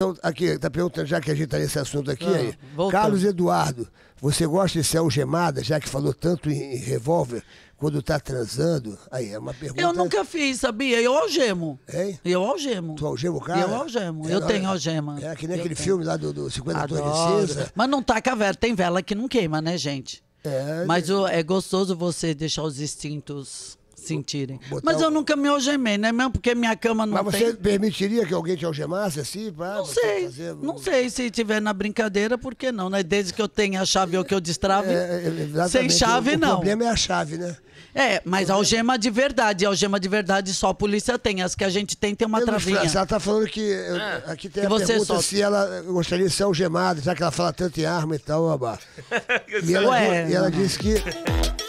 Então, aqui, tá perguntando, já que a gente está nesse assunto aqui, ah, aí, Carlos Eduardo, você gosta de ser algemada, já que falou tanto em, em revólver, quando está transando? Aí, é uma pergunta... Eu nunca fiz, sabia? Eu algemo. Hein? Eu algemo. Tu algema o cara? Eu algemo, é, eu tenho algema. É que nem eu aquele tenho. filme lá do, do 50 Tons de Cinza. Mas não taca vela, tem vela que não queima, né, gente? É, Mas né? é gostoso você deixar os instintos sentirem. Mas eu um... nunca me algemei, né? Mesmo porque minha cama não Mas tem... você permitiria que alguém te algemasse assim? Pra não sei, fazer... não sei. Se tiver na brincadeira, por que não, né? Desde que eu tenha a chave ou que eu destrave, é, é, é sem chave o, não. O problema é a chave, né? É, mas algema de verdade. Algema de verdade só a polícia tem. As que a gente tem tem uma travinha. Ela está falando que... É. Aqui tem que a pergunta solta. se ela gostaria de ser algemada, já que ela fala tanto em arma e tal. Babá. e, ela, Ué, e ela disse que...